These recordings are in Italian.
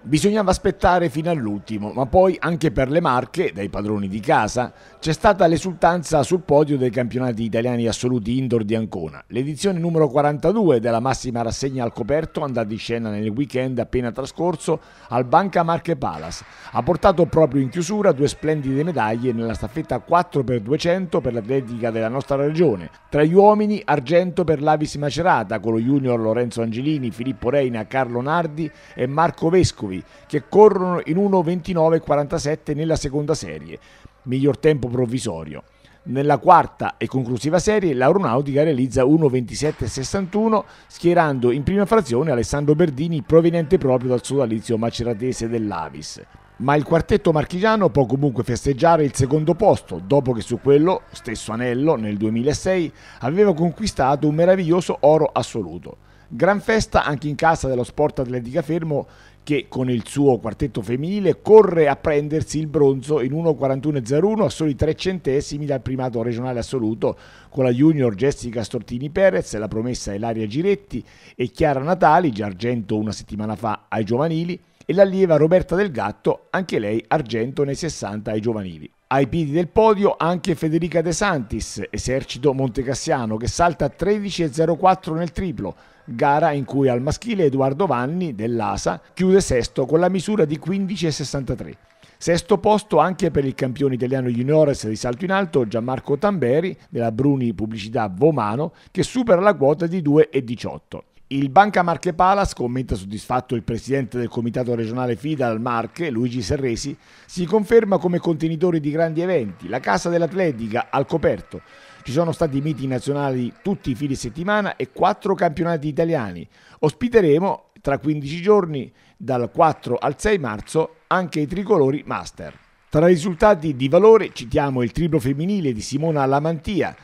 Bisognava aspettare fino all'ultimo, ma poi anche per le marche, dai padroni di casa, c'è stata l'esultanza sul podio dei campionati italiani assoluti indoor di Ancona. L'edizione numero 42 della massima rassegna al coperto, andata in scena nel weekend appena trascorso al Banca Marche Palace, ha portato proprio in chiusura due splendide medaglie nella staffetta 4x200 per l'atletica della nostra regione. Tra gli uomini, argento per l'Avis Macerata, con lo junior Lorenzo Angelini, Filippo Reina, Carlo Nardi e Marco Vescovi Vescovi, che corrono in 1.29.47 nella seconda serie, miglior tempo provvisorio. Nella quarta e conclusiva serie l'Aeronautica realizza 1.27.61 schierando in prima frazione Alessandro Berdini proveniente proprio dal sodalizio maceratese dell'Avis. Ma il quartetto marchigiano può comunque festeggiare il secondo posto, dopo che su quello stesso anello nel 2006 aveva conquistato un meraviglioso oro assoluto. Gran festa anche in casa dello Sport Atletica Fermo che con il suo quartetto femminile corre a prendersi il bronzo in 1.41.01 a soli 3 centesimi dal primato regionale assoluto con la junior Jessica Stortini Perez, la promessa Elaria Giretti e Chiara Natali, già argento una settimana fa ai giovanili, e l'allieva Roberta Del Gatto, anche lei argento nei 60 ai giovanili. Ai piedi del podio anche Federica De Santis, esercito montecassiano, che salta 13.04 nel triplo, gara in cui al maschile Edoardo Vanni dell'ASA chiude sesto con la misura di 15.63. Sesto posto anche per il campione italiano juniores di salto in alto Gianmarco Tamberi della Bruni Pubblicità Vomano che supera la quota di 2.18. Il Banca Marche Palace, commenta soddisfatto il presidente del comitato regionale FIDA al Marche, Luigi Serresi, si conferma come contenitore di grandi eventi, la Casa dell'Atletica al coperto. Ci sono stati miti nazionali tutti i fine settimana e quattro campionati italiani. Ospiteremo tra 15 giorni, dal 4 al 6 marzo, anche i tricolori Master. Tra i risultati di valore citiamo il triplo femminile di Simona Lamantia,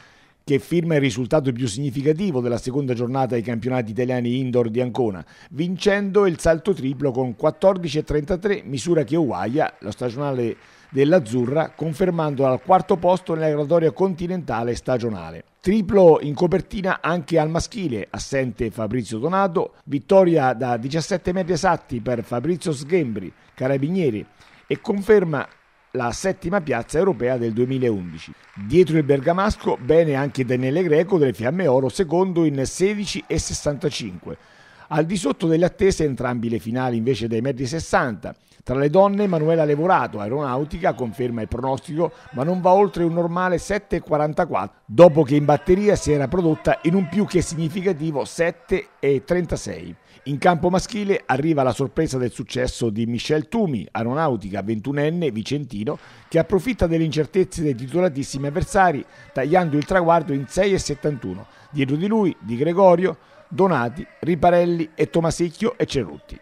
che firma il risultato più significativo della seconda giornata ai campionati italiani indoor di Ancona, vincendo il salto triplo con 14,33, misura che uguaglia lo stagionale dell'Azzurra, confermando al quarto posto nella graduatoria continentale stagionale. Triplo in copertina anche al maschile, assente Fabrizio Donato, vittoria da 17 metri esatti per Fabrizio Sghembri, Carabinieri, e conferma la settima piazza europea del 2011. Dietro il bergamasco bene anche Daniele Greco delle Fiamme Oro secondo in 16,65 al di sotto delle attese entrambi le finali invece dei metri 60. Tra le donne Manuela Levorato, aeronautica, conferma il pronostico ma non va oltre un normale 7,44 dopo che in batteria si era prodotta in un più che significativo 7,36. In campo maschile arriva la sorpresa del successo di Michel Tumi, aeronautica 21enne vicentino, che approfitta delle incertezze dei titolatissimi avversari, tagliando il traguardo in 6,71. Dietro di lui, Di Gregorio, Donati, Riparelli e Tomasicchio e Cerutti.